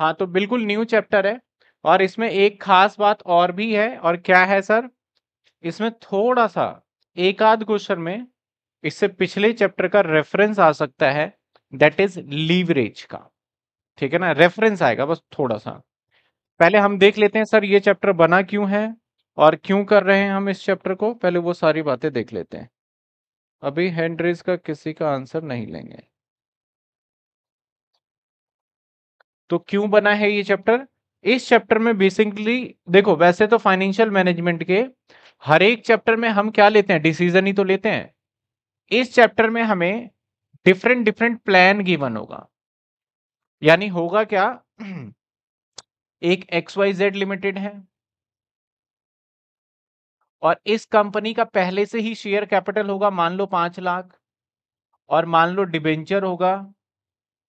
हाँ तो बिल्कुल न्यू चैप्टर है और इसमें एक खास बात और भी है और क्या है सर इसमें थोड़ा सा एक आध क्वेश्चन में इससे पिछले चैप्टर का रेफरेंस आ सकता है दैट इज लीवरेज का ठीक है ना रेफरेंस आएगा बस थोड़ा सा पहले हम देख लेते हैं सर ये चैप्टर बना क्यों है और क्यों कर रहे हैं हम इस चैप्टर को पहले वो सारी बातें देख लेते हैं अभी हैंड रेज का किसी का आंसर नहीं लेंगे तो क्यों बना है ये चैप्टर इस चैप्टर में बेसिकली देखो वैसे तो फाइनेंशियल मैनेजमेंट के हर एक चैप्टर में हम क्या लेते हैं डिसीजन ही तो लेते हैं इस चैप्टर में हमें डिफरेंट डिफरेंट प्लान गिवन होगा यानी होगा क्या एक एक्स वाई जेड लिमिटेड है और इस कंपनी का पहले से ही शेयर कैपिटल होगा मान लो पांच लाख और मान लो डिबेंचर होगा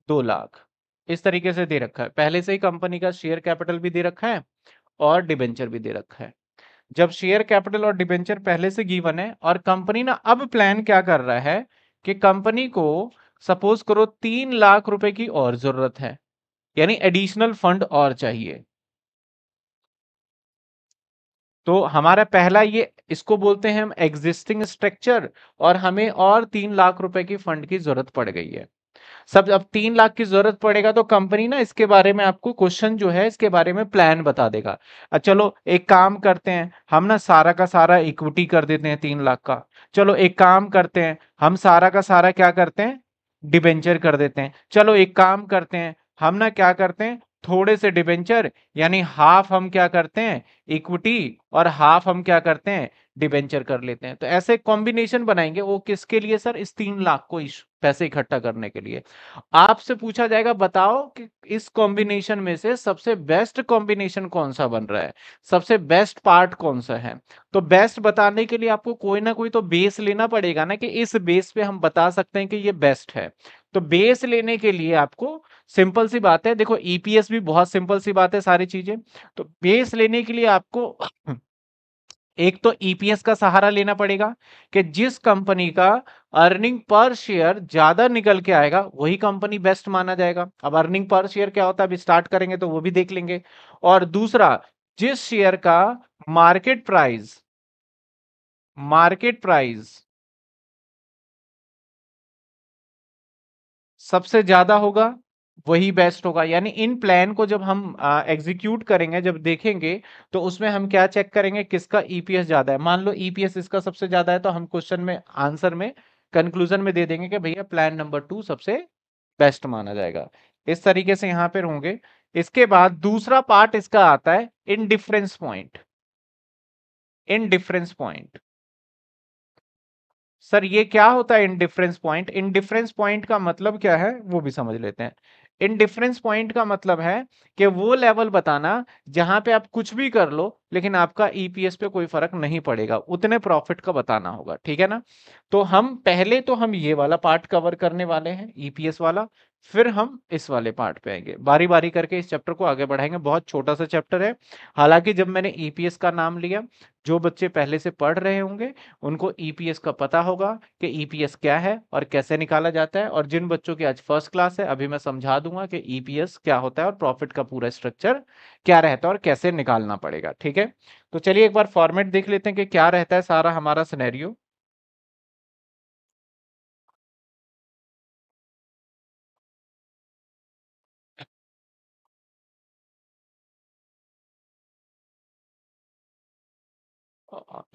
दो लाख इस तरीके से दे रखा है पहले से ही कंपनी का शेयर कैपिटल भी दे रखा है और डिबेंचर भी दे रखा है जब शेयर कैपिटल और डिबेंचर पहले से गिवन है और कंपनी ना अब प्लान क्या कर रहा है कि कंपनी को सपोज करो तीन लाख रुपए की और जरूरत है यानी एडिशनल फंड और चाहिए तो हमारा पहला ये इसको बोलते हैं हम एग्जिस्टिंग स्ट्रक्चर और हमें और तीन लाख रुपए की फंड की जरूरत पड़ गई है सब अब तीन लाख की जरूरत पड़ेगा तो कंपनी ना इसके बारे में आपको क्वेश्चन जो है इसके बारे में प्लान बता देगा चलो एक काम करते हैं हम ना सारा का सारा इक्विटी कर देते हैं तीन लाख का चलो एक काम करते हैं हम सारा का सारा क्या करते हैं डिबेंचर कर देते हैं चलो एक काम करते हैं हम ना क्या करते हैं थोड़े से डिबेंचर यानी हाफ हम क्या करते हैं इक्विटी और हाफ हम क्या करते हैं डिबेंचर कर लेते हैं तो ऐसे कॉम्बिनेशन बनाएंगे वो किसके लिए सर इस तीन लाख को इस पैसे इकट्ठा करने के लिए आपसे पूछा जाएगा बताओ कि इस कॉम्बिनेशन में से सबसे बेस्ट कॉम्बिनेशन कौन सा बन रहा है सबसे बेस्ट पार्ट कौन सा है तो बेस्ट बताने के लिए आपको कोई ना कोई तो बेस लेना पड़ेगा ना कि इस बेस पे हम बता सकते हैं कि ये बेस्ट है तो बेस लेने के लिए आपको सिंपल सी बात है देखो ईपीएस e भी बहुत सिंपल सी बात है सारी चीजें तो बेस लेने के लिए आपको एक तो ईपीएस e का सहारा लेना पड़ेगा कि जिस कंपनी का अर्निंग पर शेयर ज्यादा निकल के आएगा वही कंपनी बेस्ट माना जाएगा अब अर्निंग पर शेयर क्या होता है अभी स्टार्ट करेंगे तो वो भी देख लेंगे और दूसरा जिस शेयर का मार्केट प्राइस मार्केट प्राइस सबसे ज्यादा होगा वही बेस्ट होगा यानी इन प्लान को जब हम एग्जीक्यूट करेंगे जब देखेंगे तो उसमें हम क्या चेक करेंगे किसका ईपीएस e ज्यादा है मान लो ईपीएस e इसका सबसे ज्यादा है तो हम क्वेश्चन में आंसर में कंक्लूजन में दे देंगे कि भैया प्लान नंबर टू सबसे बेस्ट माना जाएगा इस तरीके से यहां पर होंगे इसके बाद दूसरा पार्ट इसका आता है indifference point indifference point sir ये क्या होता है इनडिफरेंस पॉइंट इनडिफरेंस पॉइंट का मतलब क्या है वो भी समझ लेते हैं इनडिफरेंस पॉइंट का मतलब है कि वो लेवल बताना जहां पे आप कुछ भी कर लो लेकिन आपका ईपीएस e पे कोई फर्क नहीं पड़ेगा उतने प्रॉफिट का बताना होगा ठीक है ना तो हम पहले तो हम ये वाला पार्ट कवर करने वाले हैं ईपीएस e वाला फिर हम इस वाले पार्ट पे आएंगे बारी बारी करके इस चैप्टर को आगे बढ़ाएंगे बहुत छोटा सा चैप्टर है हालांकि जब मैंने ईपीएस e का नाम लिया जो बच्चे पहले से पढ़ रहे होंगे उनको ईपीएस e का पता होगा कि ईपीएस e क्या है और कैसे निकाला जाता है और जिन बच्चों की आज फर्स्ट क्लास है अभी मैं समझा दूंगा कि ईपीएस क्या होता है और प्रॉफिट का पूरा स्ट्रक्चर क्या रहता है और कैसे निकालना पड़ेगा ठीक है तो चलिए एक बार फॉर्मेट देख लेते हैं कि क्या रहता है सारा हमारा सिनेरियो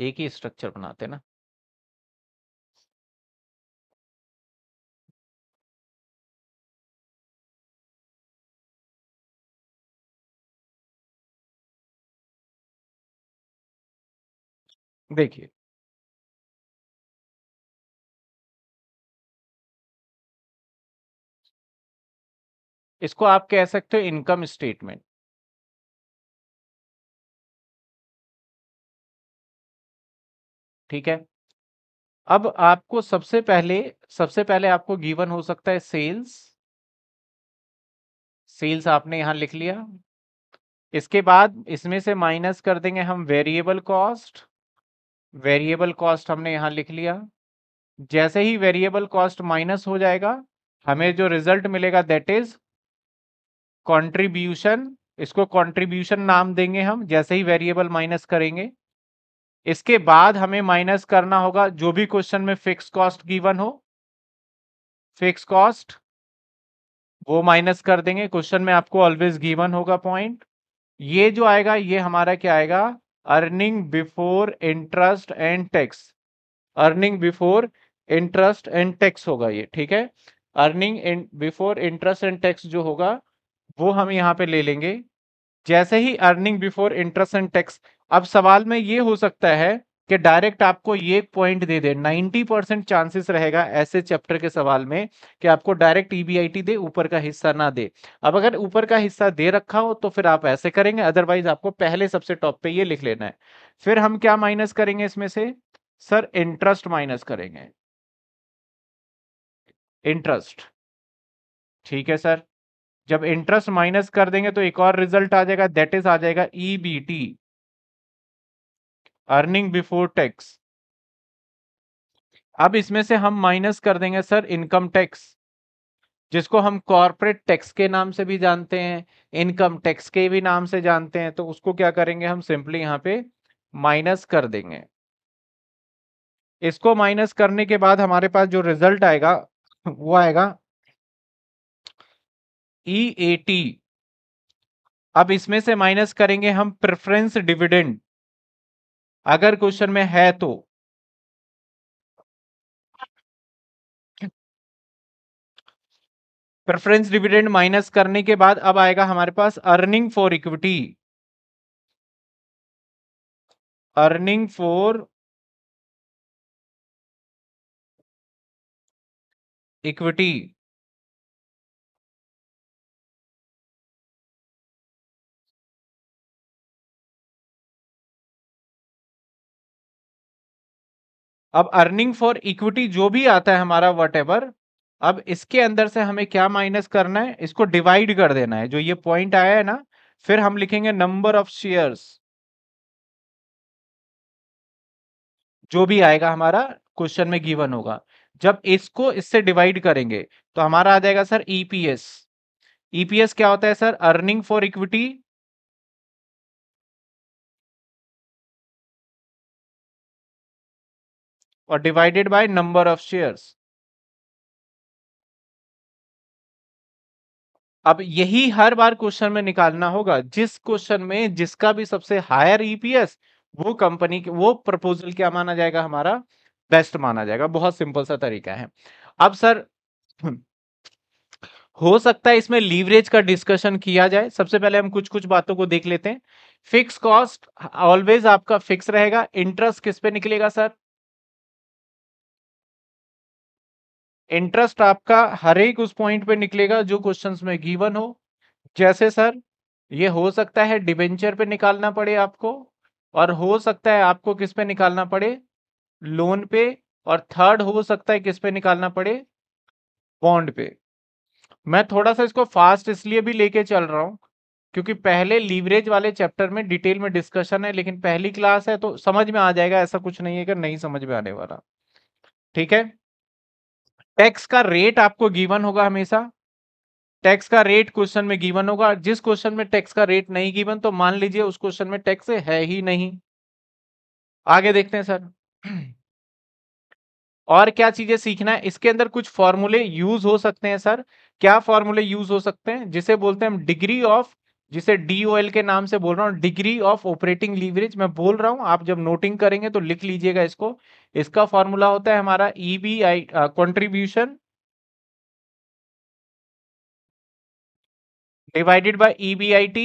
एक ही स्ट्रक्चर बनाते ना देखिए इसको आप कह सकते हो इनकम स्टेटमेंट ठीक है अब आपको सबसे पहले सबसे पहले आपको गिवन हो सकता है सेल्स सेल्स आपने यहां लिख लिया इसके बाद इसमें से माइनस कर देंगे हम वेरिएबल कॉस्ट वेरिएबल कॉस्ट हमने यहां लिख लिया जैसे ही वेरिएबल कॉस्ट माइनस हो जाएगा हमें जो रिजल्ट मिलेगा दैट इज कंट्रीब्यूशन इसको कंट्रीब्यूशन नाम देंगे हम जैसे ही वेरिएबल माइनस करेंगे इसके बाद हमें माइनस करना होगा जो भी क्वेश्चन में फिक्स कॉस्ट गिवन हो फिक्स कॉस्ट वो माइनस कर देंगे क्वेश्चन में आपको ऑलवेज गिवन होगा पॉइंट ये जो आएगा ये हमारा क्या आएगा earning before interest and tax earning before interest and tax होगा ये ठीक है earning in before interest and tax जो होगा वो हम यहाँ पे ले लेंगे जैसे ही earning before interest and tax अब सवाल में ये हो सकता है कि डायरेक्ट आपको ये पॉइंट दे दे 90 परसेंट चांसेस रहेगा ऐसे चैप्टर के सवाल में कि आपको डायरेक्ट ईबीआईटी e दे ऊपर का हिस्सा ना दे अब अगर ऊपर का हिस्सा दे रखा हो तो फिर आप ऐसे करेंगे अदरवाइज आपको पहले सबसे टॉप पे ये लिख लेना है फिर हम क्या माइनस करेंगे इसमें से सर इंटरेस्ट माइनस करेंगे इंटरेस्ट ठीक है सर जब इंटरेस्ट माइनस कर देंगे तो एक और रिजल्ट आ जाएगा दैट इज आ जाएगा EBT e earning before tax अब इसमें से हम माइनस कर देंगे सर इनकम टैक्स जिसको हम कॉरपोरेट टैक्स के नाम से भी जानते हैं इनकम टैक्स के भी नाम से जानते हैं तो उसको क्या करेंगे हम सिंपली यहां पे माइनस कर देंगे इसको माइनस करने के बाद हमारे पास जो रिजल्ट आएगा वो आएगा ई ए टी अब इसमें से माइनस करेंगे हम प्रेफरेंस डिविडेंड अगर क्वेश्चन में है तो प्रेफरेंस डिविडेंड माइनस करने के बाद अब आएगा हमारे पास earning for equity earning for equity अब अर्निंग फॉर इक्विटी जो भी आता है हमारा वट अब इसके अंदर से हमें क्या माइनस करना है इसको डिवाइड कर देना है जो ये पॉइंट आया है ना फिर हम लिखेंगे नंबर ऑफ शेयर्स जो भी आएगा हमारा क्वेश्चन में गिवन होगा जब इसको इससे डिवाइड करेंगे तो हमारा आ जाएगा सर ईपीएस ईपीएस क्या होता है सर अर्निंग फॉर इक्विटी और divided by number of shares अब यही हर बार क्वेश्चन में निकालना होगा जिस क्वेश्चन में जिसका भी सबसे हायर ईपीएस e वो कंपनी वो प्रपोजल क्या माना जाएगा हमारा बेस्ट माना जाएगा बहुत सिंपल सा तरीका है अब सर हो सकता है इसमें लीवरेज का डिस्कशन किया जाए सबसे पहले हम कुछ कुछ बातों को देख लेते हैं फिक्स कॉस्ट ऑलवेज आपका फिक्स रहेगा इंटरेस्ट किस पे निकलेगा सर इंटरेस्ट आपका हर एक उस पॉइंट पे निकलेगा जो क्वेश्चंस में गिवन हो जैसे सर ये हो सकता है डिबेंचर पे निकालना पड़े आपको और हो सकता है आपको किस पे निकालना पड़े लोन पे और थर्ड हो सकता है किस पे निकालना पड़े बॉन्ड पे मैं थोड़ा सा इसको फास्ट इसलिए भी लेके चल रहा हूँ क्योंकि पहले लीवरेज वाले चैप्टर में डिटेल में डिस्कशन है लेकिन पहली क्लास है तो समझ में आ जाएगा ऐसा कुछ नहीं है कि नहीं समझ में आने वाला ठीक है टैक्स का रेट आपको गिवन होगा हमेशा टैक्स का रेट क्वेश्चन में गिवन होगा जिस क्वेश्चन में टैक्स का रेट नहीं गिवन तो मान लीजिए उस क्वेश्चन में टैक्स है ही नहीं आगे देखते हैं सर और क्या चीजें सीखना है इसके अंदर कुछ फॉर्मूले यूज हो सकते हैं सर क्या फॉर्मूले यूज हो सकते हैं जिसे बोलते हैं हम डिग्री ऑफ जिसे एल के नाम से बोल रहा हूँ डिग्री ऑफ ऑपरेटिंग लीवरेज मैं बोल रहा हूँ आप जब नोटिंग करेंगे तो लिख लीजिएगा इसको इसका फॉर्मूला होता है हमारा E B I contribution divided by E B I T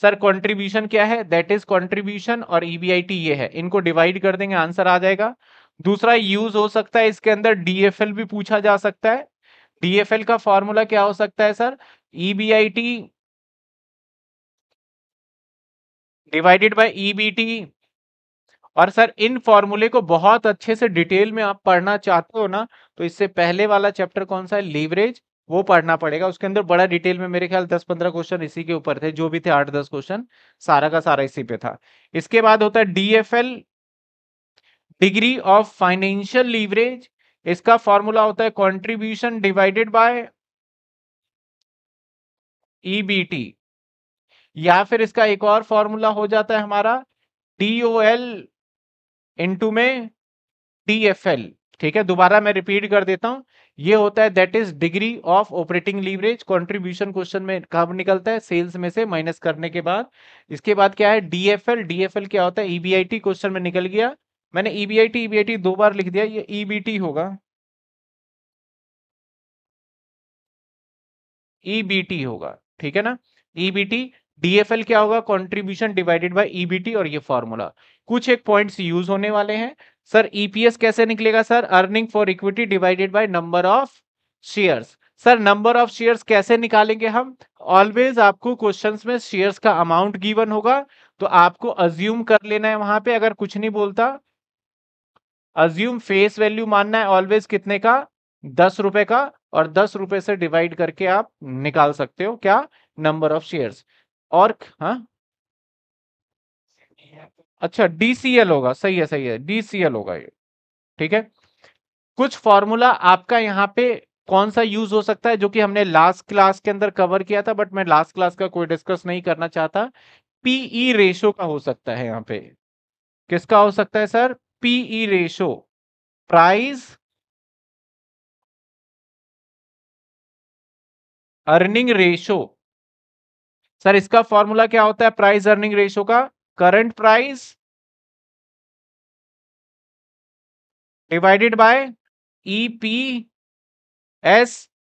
sir contribution क्या है दैट इज कॉन्ट्रीब्यूशन और ईबीआईटी e ये है इनको डिवाइड कर देंगे आंसर आ जाएगा दूसरा यूज हो सकता है इसके अंदर डी एफ एल भी पूछा जा सकता है डीएफएल का फॉर्मूला क्या हो सकता है sir EBIT divided by EBT और सर इन फॉर्मूले को बहुत अच्छे से डिटेल में आप पढ़ना चाहते हो ना तो इससे पहले वाला चैप्टर कौन सा है लीवरेज वो पढ़ना पड़ेगा उसके अंदर बड़ा डिटेल में मेरे ख्याल दस पंद्रह क्वेश्चन इसी के ऊपर थे जो भी थे आठ दस क्वेश्चन सारा का सारा इसी पे था इसके बाद होता है DFL degree of financial leverage इसका फॉर्मूला होता है कंट्रीब्यूशन डिवाइडेड बाय ईबीटी या फिर इसका एक और फॉर्मूला हो जाता है हमारा टीओएल इंटू में टीएफएल ठीक है दोबारा मैं रिपीट कर देता हूं ये होता है that is degree of operating leverage contribution question में कब निकलता है सेल्स में से माइनस करने के बाद इसके बाद क्या है डीएफएल डीएफएल क्या होता है ईबीआईटी e क्वेश्चन में निकल गया मैंने E B I T E B I T दो बार लिख दिया ये ई बी टी होगा ई बी टी होगा ठीक है ना ई बी टी डीएफएल क्या होगा कंट्रीब्यूशन डिवाइडेड बाय ईबीटी और ये फॉर्मूला कुछ एक पॉइंट्स यूज होने वाले हैं सर ईपीएस e कैसे निकलेगा sir earning for equity divided by number of shares sir number of shares कैसे निकालेंगे हम ऑलवेज आपको क्वेश्चंस में शेयर्स का अमाउंट गिवन होगा तो आपको अज्यूम कर लेना है वहां पे अगर कुछ नहीं बोलता अज्यूम फेस वैल्यू मानना है ऑलवेज कितने का दस रुपए का और दस रुपए से डिवाइड करके आप निकाल सकते हो क्या नंबर ऑफ शेयर्स और हा? अच्छा डीसीएल होगा सही है सही है डीसीएल होगा ये ठीक है कुछ फॉर्मूला आपका यहाँ पे कौन सा यूज हो सकता है जो कि हमने लास्ट क्लास के अंदर कवर किया था बट मैं लास्ट क्लास का कोई डिस्कस नहीं करना चाहता पीई रेशो e का हो सकता है यहाँ पे किसका हो सकता है sir PE ratio price earning ratio sir इसका फॉर्मूला क्या होता है प्राइस अर्निंग रेशो का current price divided by E P S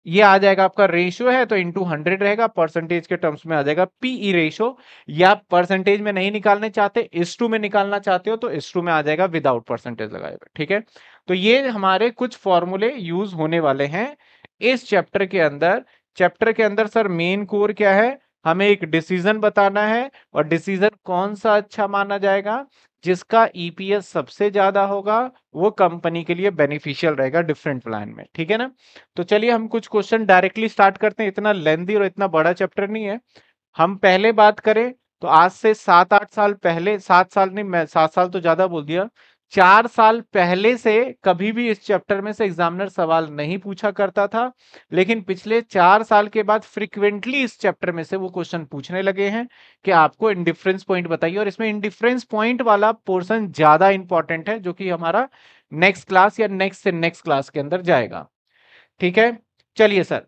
ये आ जाएगा आपका रेशियो है तो इंटू हंड्रेड रहेगा परसेंटेज के टर्म्स में आ जाएगा पीई रेशियो या परसेंटेज में नहीं निकालने चाहते इस टू में निकालना चाहते हो तो इस टू में आ जाएगा विदाउट परसेंटेज लगाए हुए ठीक है तो ये हमारे कुछ फॉर्मूले यूज होने वाले हैं इस चैप्टर के अंदर चैप्टर के अंदर सर मेन कोर क्या है हमें एक डिसीजन बताना है और डिसीजन कौन सा अच्छा माना जाएगा जिसका ईपीएस e सबसे ज्यादा होगा वो कंपनी के लिए बेनिफिशियल रहेगा डिफरेंट प्लान में ठीक है ना तो चलिए हम कुछ क्वेश्चन डायरेक्टली स्टार्ट करते हैं इतना लेंदी और इतना बड़ा चैप्टर नहीं है हम पहले बात करें तो आज से सात आठ साल पहले सात साल नहीं मैं सात साल तो ज्यादा बोल दिया चार साल पहले से कभी भी इस चैप्टर में से एग्जामिनर सवाल नहीं पूछा करता था लेकिन पिछले चार साल के बाद फ्रिक्वेंटली इस चैप्टर में से वो क्वेश्चन पूछने लगे हैं कि आपको इंडिफरेंस पॉइंट बताइए और इसमें इंडिफरेंस पॉइंट वाला पोर्सन ज्यादा इंपॉर्टेंट है जो कि हमारा नेक्स्ट क्लास या नेक्स्ट से नेक्स्ट क्लास के अंदर जाएगा ठीक है चलिए सर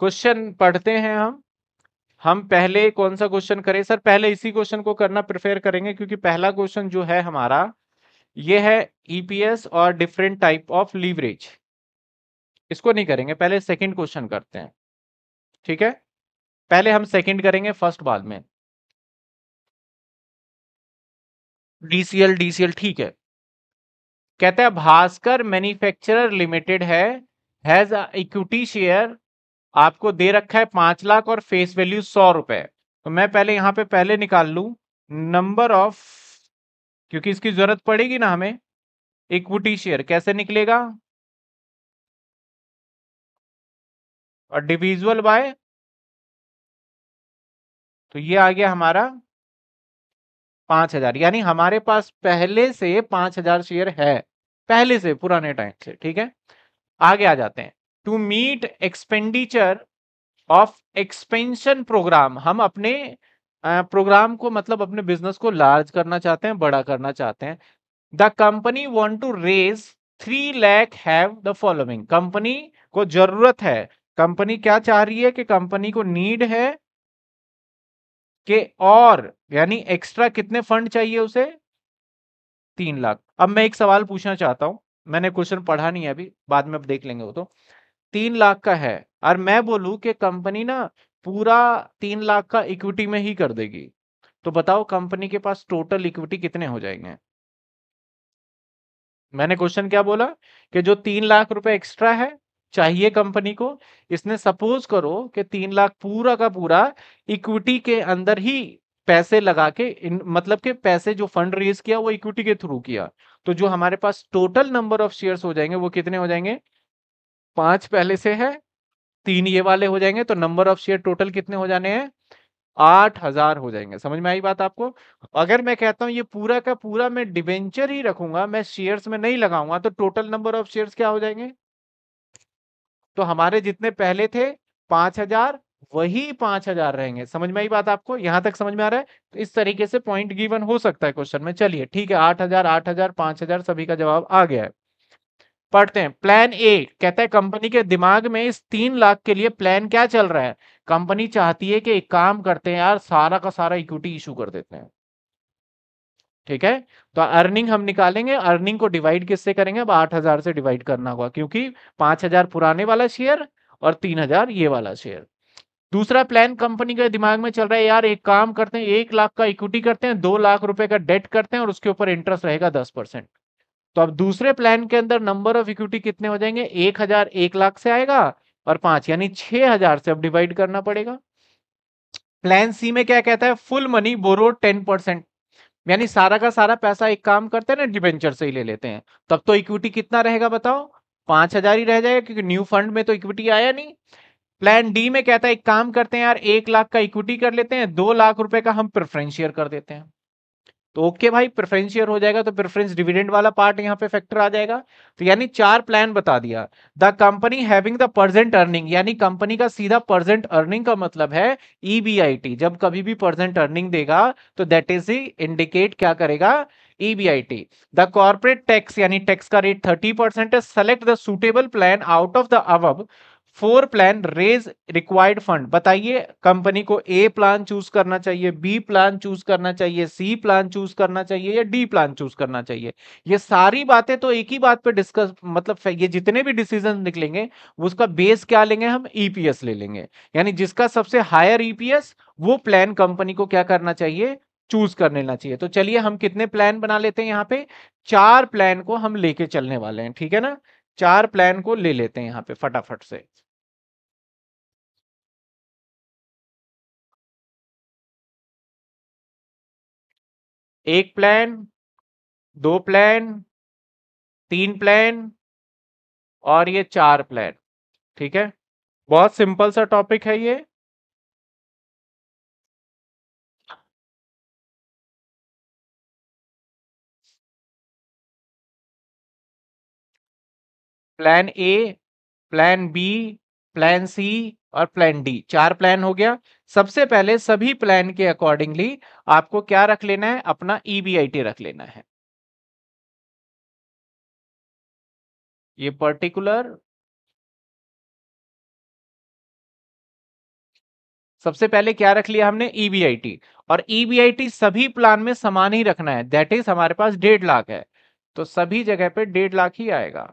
क्वेश्चन पढ़ते हैं हम हम पहले कौन सा क्वेश्चन करें सर पहले इसी क्वेश्चन को करना प्रेफर करेंगे क्योंकि पहला क्वेश्चन जो है हमारा ये है ईपीएस e और डिफरेंट टाइप ऑफ लीवरेज इसको नहीं करेंगे पहले सेकंड क्वेश्चन करते हैं ठीक है पहले हम सेकंड करेंगे फर्स्ट बाद में डीसीएल डीसीएल ठीक है कहते हैं भास्कर मैन्युफैक्चरर लिमिटेड है हैज इक्विटी शेयर आपको दे रखा है पांच लाख और फेस वैल्यू सौ रुपए तो मैं पहले यहां पे पहले निकाल लू नंबर ऑफ क्योंकि इसकी जरूरत पड़ेगी ना हमें इक्विटी शेयर कैसे निकलेगा और डिविजुअल बाय तो ये आ गया हमारा पांच हजार यानी हमारे पास पहले से पांच हजार शेयर है पहले से पुराने टाइम से ठीक है आगे आ जाते हैं to meet expenditure of expansion program हम अपने प्रोग्राम को मतलब अपने बिजनेस को लार्ज करना चाहते हैं बड़ा करना चाहते हैं the company want to raise three lakh have the following company को जरूरत है कंपनी क्या चाह रही है कि कंपनी को नीड है कि और यानी एक्स्ट्रा कितने फंड चाहिए उसे तीन लाख अब मैं एक सवाल पूछना चाहता हूं मैंने क्वेश्चन पढ़ा नहीं है अभी बाद में अब देख लेंगे वो तो तीन लाख का है और मैं बोलूं कि कंपनी ना पूरा तीन लाख का इक्विटी में ही कर देगी तो बताओ कंपनी के पास टोटल इक्विटी कितने हो जाएंगे मैंने क्वेश्चन क्या बोला कि जो तीन लाख रुपए एक्स्ट्रा है चाहिए कंपनी को इसने सपोज करो कि तीन लाख पूरा का पूरा इक्विटी के अंदर ही पैसे लगा के इन, मतलब के पैसे जो फंड रेज किया वो इक्विटी के थ्रू किया तो जो हमारे पास टोटल नंबर ऑफ शेयर्स हो जाएंगे वो कितने हो जाएंगे पांच पहले से है तीन ये वाले हो जाएंगे तो नंबर ऑफ शेयर टोटल कितने हो जाने हैं आठ हजार हो जाएंगे समझ में आई बात आपको अगर मैं कहता हूं ये पूरा का पूरा मैं डिवेंचर ही रखूंगा मैं शेयर्स में नहीं लगाऊंगा तो टोटल नंबर ऑफ शेयर्स क्या हो जाएंगे तो हमारे जितने पहले थे पांच हजार वही पांच हजार रहेंगे समझ में आई बात आपको यहां तक समझ में आ रहा है तो इस तरीके से पॉइंट गिवन हो सकता है क्वेश्चन में चलिए ठीक है आठ हजार आठ हजार पांच हजार सभी का जवाब आ गया है पढ़ते हैं प्लान ए कहता है कंपनी के दिमाग में इस तीन लाख के लिए प्लान क्या चल रहा है कंपनी चाहती है कि एक काम करते हैं यार सारा का सारा इक्विटी इशू कर देते हैं ठीक है तो अर्निंग हम निकालेंगे अर्निंग को डिवाइड किससे करेंगे अब आठ हजार से डिवाइड करना होगा क्योंकि पांच हजार पुराने वाला शेयर और तीन हजार ये वाला शेयर दूसरा प्लान कंपनी के दिमाग में चल रहा है यार एक काम करते हैं एक लाख का इक्विटी करते हैं दो लाख रुपए का डेट करते हैं और उसके ऊपर इंटरेस्ट रहेगा दस परसेंट तो अब दूसरे प्लान के अंदर नंबर ऑफ इक्विटी कितने हो जाएंगे एक हजार एक लाख से आएगा और पांच यानी छह हजार से अब डिवाइड करना पड़ेगा प्लान सी में क्या कहता है full money borrow ten percent यानी सारा का सारा पैसा एक काम करते हैं ना डिवेंचर से ही ले लेते हैं तब तो इक्विटी कितना रहेगा बताओ पांच हजार ही रह जाएगा क्योंकि न्यू फंड में तो इक्विटी आया नहीं प्लान डी में कहता है एक काम करते हैं यार एक लाख का इक्विटी कर लेते हैं दो लाख रुपए का हम प्रेफरेंस शेयर कर देते हैं तो ओके भाई प्रेफरेंस शेयर हो जाएगा तो प्रेफरेंस डिविडेंड वाला पार्ट यहाँ पे फैक्टर आ जाएगा तो यानी चार प्लान बता दिया the company having the percent earning यानी कंपनी का सीधा परसेंट अर्निंग का मतलब है ईबीआईटी e जब कभी भी परसेंट अर्निंग देगा तो दैट इज ही इंडिकेट क्या करेगा EBIT, the corporate tax यानी टैक्स का रेट 30% है select the suitable plan out of the above four plan raise required fund बताइए कंपनी को ए प्लान चूज करना चाहिए बी प्लान चूज करना चाहिए सी प्लान चूज करना चाहिए या डी प्लान चूज करना चाहिए ये सारी बातें तो एक ही बात पे डिस्कस मतलब ये जितने भी डिसीजन निकलेंगे उसका बेस क्या लेंगे हम ईपीएस e ले लेंगे यानी जिसका सबसे हायर ईपीएस e वो प्लान कंपनी को क्या करना चाहिए चूज कर लेना चाहिए तो चलिए हम कितने प्लान बना लेते हैं यहाँ पे चार प्लान को हम लेके चलने वाले हैं ठीक है ना चार प्लान को ले लेते हैं यहां पे फटाफट से एक प्लान दो प्लान तीन प्लान और ये चार प्लान ठीक है बहुत सिंपल सा टॉपिक है ये plan A plan B plan C और प्लान डी चार प्लान हो गया सबसे पहले सभी प्लान के अकॉर्डिंगली आपको क्या रख लेना है अपना ईबीआईटी e रख लेना है ये पर्टिकुलर सबसे पहले क्या रख लिया हमने ईबीआईटी e और ईबीआईटी e सभी प्लान में समान ही रखना है दैट इज हमारे पास डेढ़ लाख है तो सभी जगह पे डेढ़ लाख ही आएगा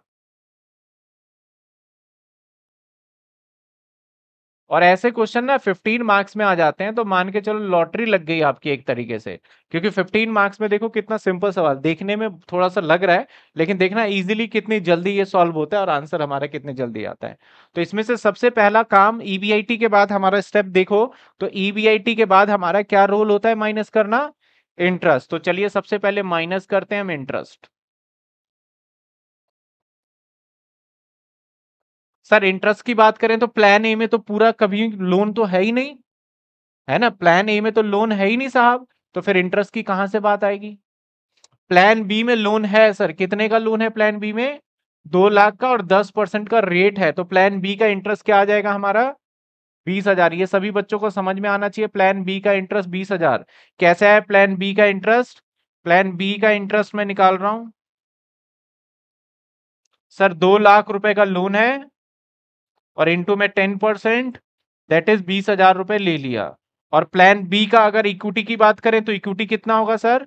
और ऐसे क्वेश्चन ना 15 मार्क्स में आ जाते हैं तो मान के चलो लॉटरी लग गई आपकी एक तरीके से क्योंकि 15 मार्क्स में देखो कितना सिंपल सवाल देखने में थोड़ा सा लग रहा है लेकिन देखना इजीली कितनी जल्दी ये सॉल्व होता है और आंसर हमारा कितने जल्दी आता है तो इसमें से सबसे पहला काम ई e के बाद हमारा स्टेप देखो तो ईबीआईटी e के बाद हमारा क्या रोल होता है माइनस करना इंटरेस्ट तो चलिए सबसे पहले माइनस करते हैं हम इंटरेस्ट सर इंटरेस्ट की बात करें तो प्लान ए में तो पूरा कभी लोन तो है ही नहीं है ना प्लान ए में तो लोन है ही नहीं साहब तो फिर इंटरेस्ट की कहां से बात आएगी प्लान बी में लोन है सर कितने का लोन है प्लान बी में दो लाख का और दस परसेंट का रेट है तो प्लान बी का इंटरेस्ट क्या आ जाएगा हमारा बीस हजार ये सभी बच्चों को समझ में आना चाहिए प्लान बी का इंटरेस्ट बीस हजार कैसा है प्लान बी का इंटरेस्ट प्लान बी का इंटरेस्ट मैं निकाल रहा हूं सर दो लाख रुपए का लोन है और इनटू में टेन परसेंट दैट इज बीस हजार रुपए ले लिया और प्लान बी का अगर इक्विटी की बात करें तो इक्विटी कितना होगा सर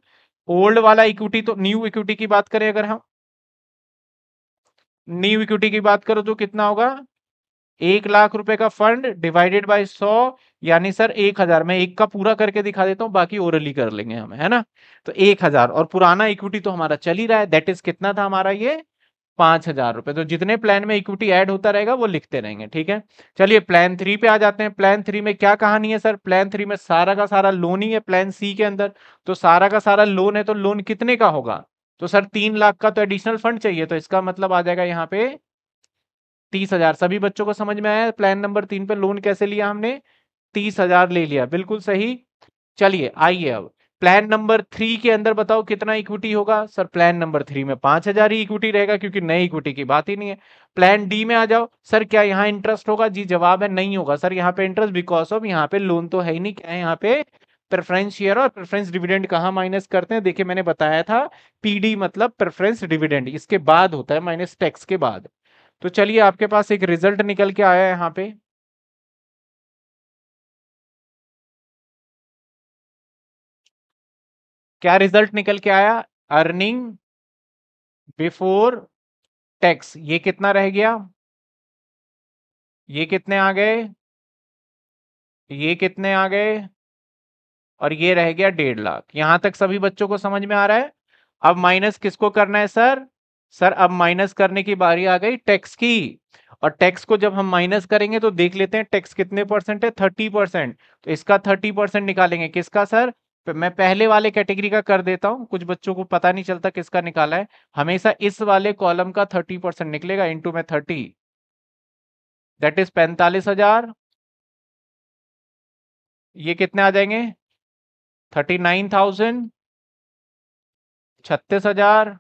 ओल्ड वाला इक्विटी तो न्यू इक्विटी की बात करें अगर हम न्यू इक्विटी की बात करो तो कितना होगा एक लाख रुपए का फंड डिवाइडेड बाय सौ यानी सर एक हजार मैं एक का पूरा करके दिखा देता हूँ बाकी ओरली कर लेंगे हमें है ना तो एक हजार और पुराना इक्विटी तो हमारा चल ही रहा है दैट इज कितना था हमारा ये पांच हजार रुपए तो जितने प्लान में इक्विटी ऐड होता रहेगा वो लिखते रहेंगे ठीक है चलिए प्लान थ्री पे आ जाते हैं प्लान थ्री में क्या कहानी है सर प्लान थ्री में सारा का सारा लोन ही है प्लान सी के अंदर तो सारा का सारा लोन है तो लोन कितने का होगा तो सर तीन लाख का तो एडिशनल फंड चाहिए तो इसका मतलब आ जाएगा यहाँ पे तीस हजार सभी बच्चों को समझ में आया प्लान नंबर तीन पे लोन कैसे लिया हमने तीस हजार ले लिया बिल्कुल सही चलिए आइए अब प्लान नंबर थ्री के अंदर बताओ कितना इक्विटी होगा सर प्लान नंबर थ्री में पांच हजार ही इक्विटी रहेगा क्योंकि नई इक्विटी की बात ही नहीं है प्लान डी में आ जाओ सर क्या यहाँ इंटरेस्ट होगा जी जवाब है नहीं होगा सर यहाँ पे इंटरेस्ट बिकॉज ऑफ यहाँ पे लोन तो है ही नहीं क्या है यहाँ पे प्रेफरेंस शेयर और प्रेफरेंस डिविडेंड कहा माइनस करते हैं देखिये मैंने बताया था पीडी मतलब प्रेफरेंस डिविडेंड इसके बाद होता है माइनस टैक्स के बाद तो चलिए आपके पास एक रिजल्ट निकल के आया है यहाँ पे क्या रिजल्ट निकल के आया अर्निंग बिफोर टैक्स ये कितना रह गया ये कितने आ गए ये कितने आ गए और ये रह गया डेढ़ लाख यहां तक सभी बच्चों को समझ में आ रहा है अब माइनस किसको करना है सर सर अब माइनस करने की बारी आ गई टैक्स की और टैक्स को जब हम माइनस करेंगे तो देख लेते हैं टैक्स कितने परसेंट है थर्टी परसेंट तो इसका थर्टी परसेंट निकालेंगे किसका सर मैं पहले वाले कैटेगरी का कर देता हूं कुछ बच्चों को पता नहीं चलता किसका निकाला है हमेशा इस वाले कॉलम का थर्टी परसेंट निकलेगा इंटू में थर्टी दैट इज पैंतालीस हजार ये कितने आ जाएंगे थर्टी नाइन थाउजेंड छत्तीस हजार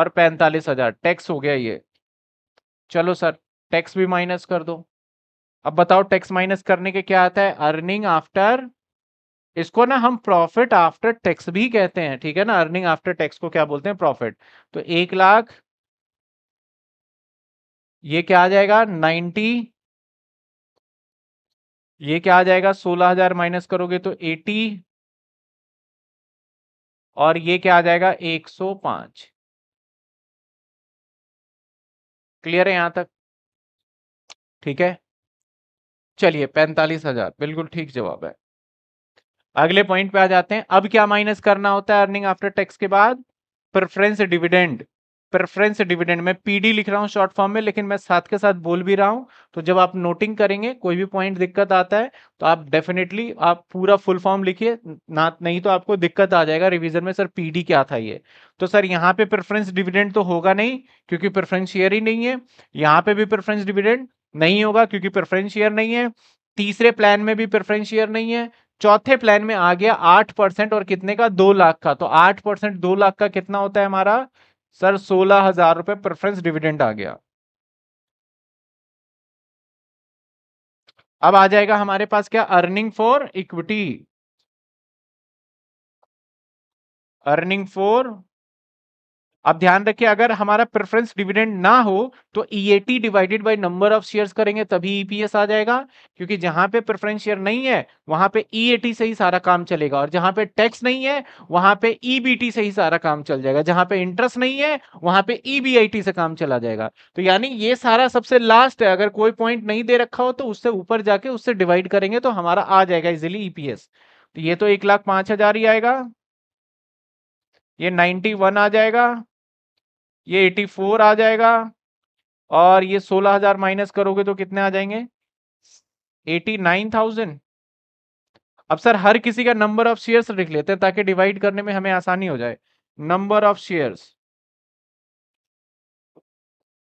और पैंतालीस हजार टैक्स हो गया ये चलो सर टैक्स भी माइनस कर दो अब बताओ टैक्स माइनस करने के क्या आता है अर्निंग आफ्टर इसको ना हम प्रॉफिट आफ्टर टैक्स भी कहते हैं ठीक है ना अर्निंग आफ्टर टैक्स को क्या बोलते हैं प्रॉफिट तो एक लाख ये क्या आ जाएगा नाइन्टी ये क्या आ जाएगा सोलह हजार माइनस करोगे तो एटी और ये क्या आ जाएगा एक सौ पांच क्लियर है यहां तक ठीक है चलिए पैंतालीस हजार बिल्कुल ठीक जवाब है अगले पॉइंट पे आ जाते हैं अब क्या माइनस करना होता है अर्निंग आफ्टर टैक्स के बाद प्रेफरेंस डिविडेंड प्रेफरेंस डिविडेंड मैं पीडी लिख रहा हूँ शॉर्ट फॉर्म में लेकिन मैं साथ के साथ बोल भी रहा हूँ तो जब आप नोटिंग करेंगे कोई भी पॉइंट दिक्कत आता है तो आप डेफिनेटली आप पूरा फुल फॉर्म लिखिए ना नहीं तो आपको दिक्कत आ जाएगा रिवीजन में सर पीडी क्या था ये तो सर यहाँ पे प्रेफरेंस डिविडेंड तो होगा नहीं क्योंकि प्रेफरेंस शेयर ही नहीं है यहाँ पे भी प्रेफरेंस डिविडेंड नहीं होगा क्योंकि प्रेफरेंस शेयर नहीं है तीसरे प्लान में भी प्रेफरेंस शेयर नहीं है चौथे प्लान में आ गया आठ परसेंट और कितने का दो लाख का तो आठ परसेंट दो लाख का कितना होता है हमारा सर सोलह हजार रुपए प्रेफरेंस डिविडेंड आ गया अब आ जाएगा हमारे पास क्या earning for equity earning for अब ध्यान रखिए अगर हमारा प्रेफरेंस डिविडेंड ना हो तो EAT divided by number of shares करेंगे तभी ईपीएस e आ जाएगा क्योंकि जहां पे प्रेफरेंस शेयर नहीं है वहां पे ईएटी e से ही सारा काम चलेगा और जहां पे टैक्स नहीं है वहां पे ईबीटी e से ही सारा काम चल जाएगा जहां पे इंटरेस्ट नहीं है वहां पे ईबीआईटी से काम चला जाएगा तो यानी ये सारा सबसे लास्ट है अगर कोई पॉइंट नहीं दे रखा हो तो उससे ऊपर जाके उससे डिवाइड करेंगे तो हमारा आ जाएगा इजिली ईपीएस तो ये तो एक लाख पांच हजार ही आएगा ये नाइनटी वन आ जाएगा ये 84 आ जाएगा और ये 16000 माइनस करोगे तो कितने आ जाएंगे 89,000 अब सर हर किसी का नंबर ऑफ शेयर्स लिख लेते हैं ताकि डिवाइड करने में हमें आसानी हो जाए नंबर ऑफ शेयर्स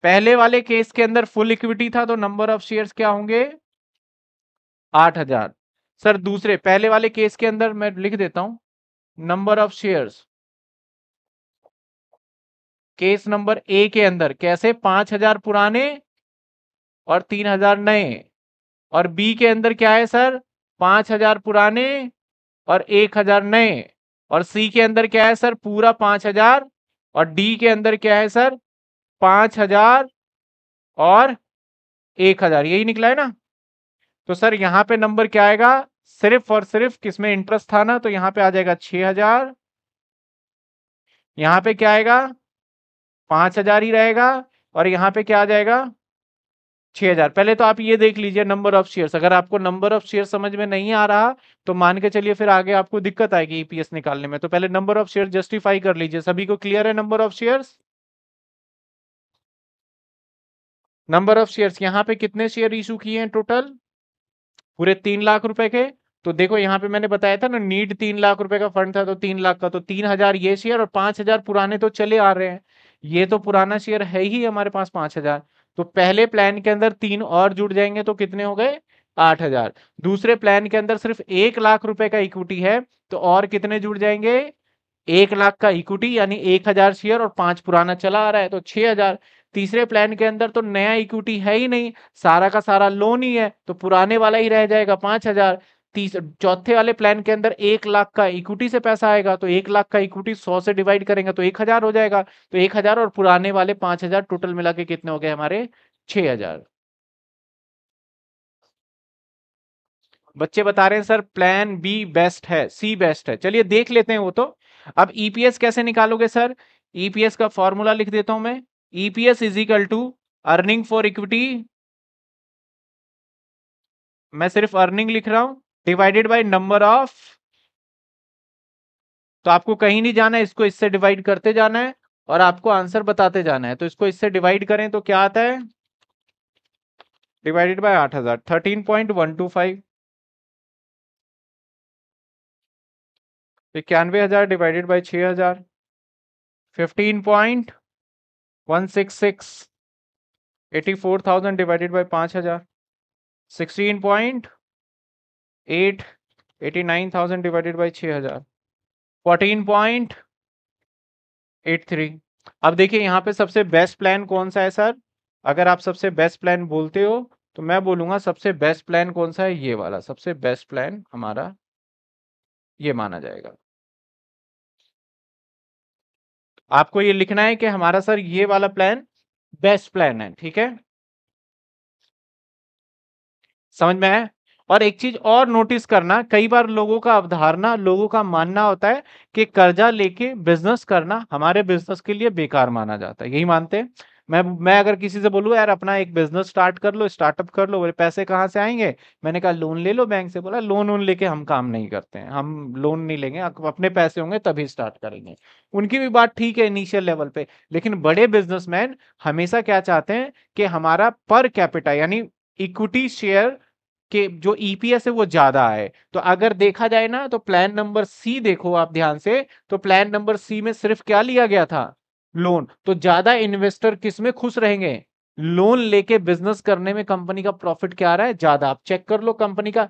पहले वाले केस के अंदर फुल इक्विटी था तो नंबर ऑफ शेयर्स क्या होंगे आठ हजार सर दूसरे पहले वाले केस के अंदर मैं लिख देता हूं number of shares case number A के अंदर कैसे पांच हजार पुराने और तीन हजार नए और बी के अंदर क्या है सर पांच हजार पुराने और एक हजार नए और सी के अंदर क्या है सर पूरा पांच हजार और डी के अंदर क्या है सर पांच हजार और एक हजार यही निकला है ना तो सर यहाँ पे नंबर क्या आएगा सिर्फ और सिर्फ किसमें इंटरेस्ट था ना तो यहाँ पे आ जाएगा छह हजार यहाँ पे क्या आएगा पांच हजार ही रहेगा और यहाँ पे क्या आ जाएगा छह हजार पहले तो आप ये देख लीजिए नंबर ऑफ शेयर्स अगर आपको नंबर ऑफ शेयर समझ में नहीं आ रहा तो मान के चलिए फिर आगे आपको दिक्कत आएगी ईपीएस e निकालने में तो पहले नंबर ऑफ शेयर जस्टिफाई कर लीजिए सभी को क्लियर है number of share number of shares यहाँ पे कितने शेयर इशू किए हैं टोटल पूरे तीन लाख रुपए के तो देखो यहाँ पे मैंने बताया था ना नीड तीन लाख रुपए का फंड था तो तीन लाख का तो तीन हजार ये शेयर और पांच हजार पुराने तो चले आ रहे हैं ये तो पुराना शेयर है ही हमारे पास पांच हजार तो पहले प्लान के अंदर तीन और जुड़ जाएंगे तो कितने हो गए आठ हजार दूसरे प्लान के अंदर सिर्फ एक लाख रुपए का इक्विटी है तो और कितने जुड़ जाएंगे एक लाख का इक्विटी यानी एक हजार शेयर और पांच पुराना चला आ रहा है तो छह हजार तीसरे प्लान के अंदर तो नया इक्विटी है ही नहीं सारा का सारा लोन ही है तो पुराने वाला ही रह जाएगा पांच हजार चौथे वाले प्लान के अंदर एक लाख का इक्विटी से पैसा आएगा तो एक लाख का इक्विटी सौ से डिवाइड करेंगे तो एक हजार हो जाएगा तो एक हजार और पुराने वाले पांच हजार टोटल मिला के कितने हो गए हमारे छह हजार बच्चे बता रहे हैं सर प्लान बी बेस्ट है सी बेस्ट है चलिए देख लेते हैं वो तो अब ईपीएस e कैसे निकालोगे सर ईपीएस e का फॉर्मूला लिख देता हूं मैं EPS is equal to earning for equity मैं सिर्फ अर्निंग लिख रहा हूं डिवाइडेड बाय नंबर ऑफ तो आपको कहीं नहीं जाना है इसको इससे डिवाइड करते जाना है और आपको आंसर बताते जाना है तो इसको इससे डिवाइड करें तो क्या आता है डिवाइडेड बाय आठ हजार thirteen point one two five इक्यानवे हजार डिवाइडेड बाई छः हजार fifteen point one six six eighty four thousand divided by पांच हजार sixteen point eight eighty nine thousand divided by छ हज़ार फोर्टीन पॉइंट एट थ्री अब देखिए यहाँ पे सबसे बेस्ट प्लान कौन सा है सर अगर आप सबसे बेस्ट प्लान बोलते हो तो मैं बोलूंगा सबसे बेस्ट प्लान कौन सा है ये वाला सबसे बेस्ट प्लान हमारा ये माना जाएगा आपको ये लिखना है कि हमारा सर ये वाला प्लान बेस्ट प्लान है ठीक है समझ में आया और एक चीज और नोटिस करना कई बार लोगों का अवधारणा लोगों का मानना होता है कि कर्जा लेके बिजनेस करना हमारे बिजनेस के लिए बेकार माना जाता है यही मानते हैं मैं मैं अगर किसी से बोलूँ यार अपना एक बिजनेस स्टार्ट कर लो स्टार्टअप कर लो बोले पैसे कहाँ से आएंगे मैंने कहा लोन ले लो बैंक से बोला लोन वोन लेके हम काम नहीं करते हैं हम लोन नहीं लेंगे अपने पैसे होंगे तभी स्टार्ट करेंगे उनकी भी बात ठीक है इनिशियल लेवल पे लेकिन बड़े बिजनेसमैन हमेशा क्या चाहते हैं कि हमारा पर कैपिटल यानी इक्विटी शेयर कि जो ईपीएस e है वो ज्यादा आए तो अगर देखा जाए ना तो प्लान नंबर सी देखो आप ध्यान से तो प्लान नंबर सी में सिर्फ क्या लिया गया था लोन तो ज्यादा इन्वेस्टर किस में खुश रहेंगे लोन लेके बिजनेस करने में कंपनी का प्रॉफिट क्या आ रहा है ज्यादा आप चेक कर लो कंपनी का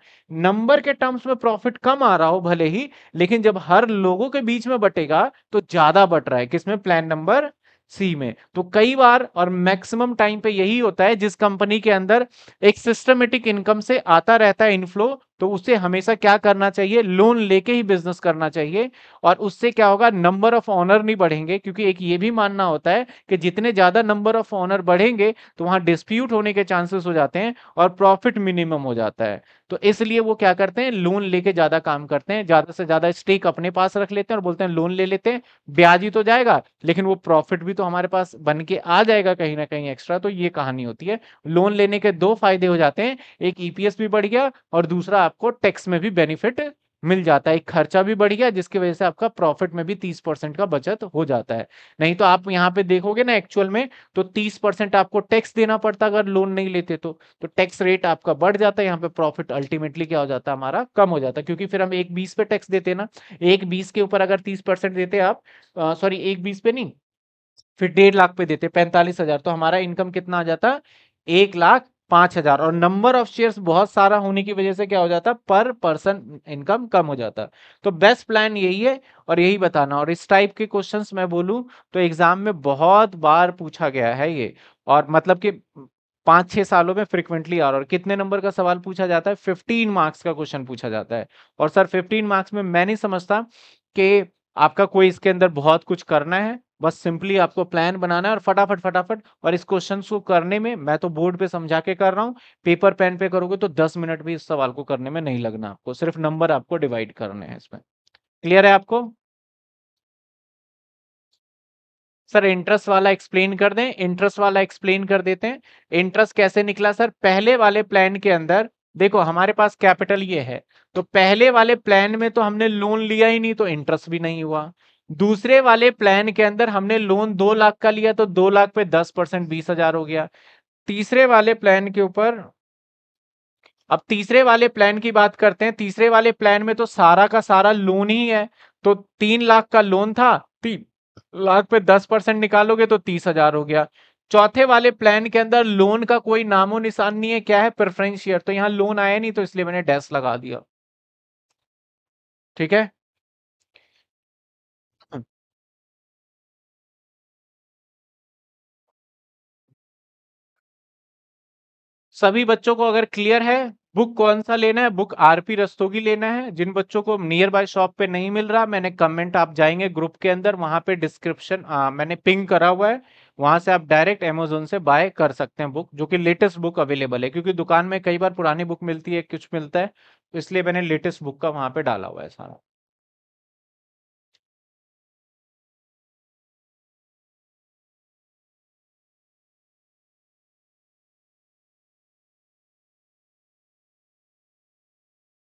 नंबर के टर्म्स में प्रॉफिट कम आ रहा हो भले ही लेकिन जब हर लोगों के बीच में बटेगा तो ज्यादा बट रहा है किसमें प्लान नंबर सी में तो कई बार और मैक्सिमम टाइम पे यही होता है जिस कंपनी के अंदर एक सिस्टमेटिक इनकम से आता रहता है इनफ्लो तो उससे हमेशा क्या करना चाहिए लोन लेके ही बिजनेस करना चाहिए और उससे क्या होगा नंबर ऑफ ऑनर नहीं बढ़ेंगे क्योंकि एक ये भी मानना होता है कि जितने ज्यादा नंबर ऑफ ऑनर बढ़ेंगे तो वहां डिस्प्यूट होने के चांसेस हो जाते हैं और प्रॉफिट मिनिमम हो जाता है तो इसलिए वो क्या करते हैं लोन लेके ज्यादा काम करते हैं ज्यादा से ज्यादा स्टेक अपने पास रख लेते हैं और बोलते हैं लोन ले लेते हैं ब्याज ही तो जाएगा लेकिन वो प्रॉफिट भी तो हमारे पास बन के आ जाएगा कहीं ना कहीं एक्स्ट्रा तो ये कहानी होती है लोन लेने के दो फायदे हो जाते हैं एक ईपीएस e भी बढ़ गया और दूसरा आपको टैक्स में भी बेनिफिट मिल जाता है एक खर्चा भी बढ़ गया जिसकी वजह से आपका प्रॉफिट में भी तीस परसेंट का बचत हो जाता है नहीं तो आप यहाँ पे देखोगे ना एक्चुअल में तो तीस परसेंट आपको टैक्स देना पड़ता अगर लोन नहीं लेते तो तो टैक्स रेट आपका बढ़ जाता है यहाँ पे प्रॉफिट अल्टीमेटली क्या हो जाता है हमारा कम हो जाता है क्योंकि फिर हम एक बीस पे टैक्स देते ना एक बीस के ऊपर अगर तीस परसेंट देते आप सॉरी एक बीस पे नहीं फिर डेढ़ लाख पे देते पैंतालीस हजार तो हमारा इनकम कितना आ जाता एक लाख पांच हजार और नंबर ऑफ शेयर्स बहुत सारा होने की वजह से क्या हो जाता है पर पर्सन इनकम कम हो जाता है तो बेस्ट प्लान यही है और यही बताना और इस टाइप के क्वेश्चंस मैं बोलूं तो एग्जाम में बहुत बार पूछा गया है ये और मतलब कि पांच छह सालों में फ्रिक्वेंटली आ रहा और कितने नंबर का सवाल पूछा जाता है फिफ्टीन मार्क्स का क्वेश्चन पूछा जाता है और सर फिफ्टीन मार्क्स में मैं नहीं समझता कि आपका कोई इसके अंदर बहुत कुछ करना है बस सिंपली आपको प्लान बनाना है और फटाफट फटाफट और इस क्वेश्चन को करने में मैं तो बोर्ड पे समझा के कर रहा हूँ पेपर पेन पे करोगे तो दस मिनट भी इस सवाल को करने में नहीं लगना आपको सिर्फ नंबर आपको डिवाइड करने हैं इसमें क्लियर है आपको सर इंटरेस्ट वाला एक्सप्लेन कर दें इंटरेस्ट वाला एक्सप्लेन कर देते हैं इंटरेस्ट कैसे निकला सर पहले वाले प्लान के अंदर देखो हमारे पास कैपिटल ये है तो पहले वाले प्लान में तो हमने लोन लिया ही नहीं तो इंटरेस्ट भी नहीं हुआ दूसरे वाले प्लान के अंदर हमने लोन दो लाख का लिया तो दो लाख पे दस परसेंट बीस हजार हो गया तीसरे वाले प्लान के ऊपर अब तीसरे वाले प्लान की बात करते हैं तीसरे वाले प्लान में तो सारा का सारा लोन ही है तो तीन लाख का लोन था तीन लाख पे दस परसेंट निकालोगे तो तीस हजार हो गया चौथे वाले प्लान के अंदर लोन का कोई नामो निशान नहीं है क्या है प्रेफरेंस शेयर तो यहाँ लोन आया नहीं तो इसलिए मैंने डैश लगा दिया ठीक है सभी बच्चों को अगर क्लियर है बुक कौन सा लेना है बुक आरपी रस्तोगी लेना है जिन बच्चों को नियर बाय शॉप पे नहीं मिल रहा मैंने कमेंट आप जाएंगे ग्रुप के अंदर वहां पे डिस्क्रिप्शन मैंने पिंग करा हुआ है वहां से आप डायरेक्ट अमेजोन से बाय कर सकते हैं बुक जो कि लेटेस्ट बुक अवेलेबल है क्योंकि दुकान में कई बार पुरानी बुक मिलती है कुछ मिलता है तो इसलिए मैंने लेटेस्ट बुक का वहां पे डाला हुआ है सारा